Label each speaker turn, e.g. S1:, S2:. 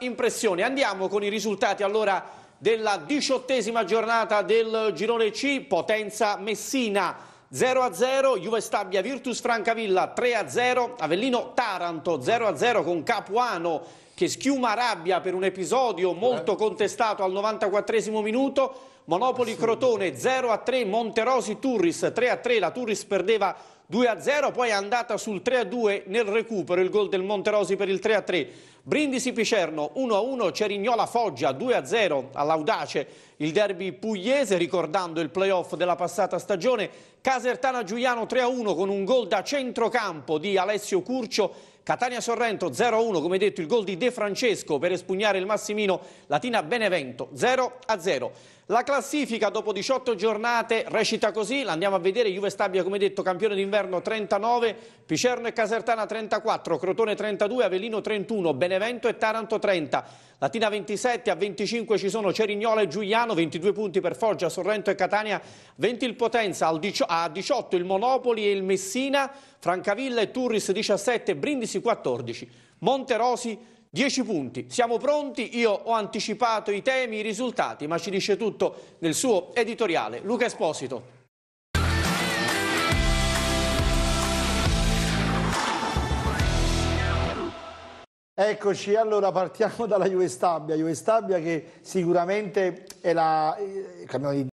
S1: impressione. Andiamo con i risultati allora della diciottesima giornata del girone C, Potenza Messina 0 0, Juve Stabia Virtus Francavilla 3 0, Avellino Taranto 0 0 con Capuano che schiuma rabbia per un episodio molto eh. contestato al 94 minuto. Monopoli Crotone 0 a 3, Monterosi Turris 3 a 3, la Turris perdeva 2 a 0, poi è andata sul 3 a 2 nel recupero, il gol del Monterosi per il 3 a 3. Brindisi Picerno 1 a 1, Cerignola Foggia 2 a 0 all'Audace, il derby pugliese ricordando il playoff della passata stagione, Casertana Giuliano 3 a 1 con un gol da centrocampo di Alessio Curcio Catania-Sorrento 0-1, come detto il gol di De Francesco per espugnare il Massimino, Latina-Benevento 0-0. La classifica dopo 18 giornate recita così, l'andiamo a vedere, Juve Stabia come detto campione d'inverno 39, Picerno e Casertana 34, Crotone 32, Avellino 31, Benevento e Taranto 30. Latina 27, a 25 ci sono Cerignola e Giuliano, 22 punti per Foggia, Sorrento e Catania, 20 il Potenza, a 18 il Monopoli e il Messina, Francavilla e Turris 17, Brindisi 14, Monterosi 10 punti. Siamo pronti, io ho anticipato i temi, i risultati, ma ci dice tutto nel suo editoriale. Luca Esposito.
S2: Eccoci, allora partiamo dalla Juve Stabia, Juve Stabia che sicuramente è la, eh,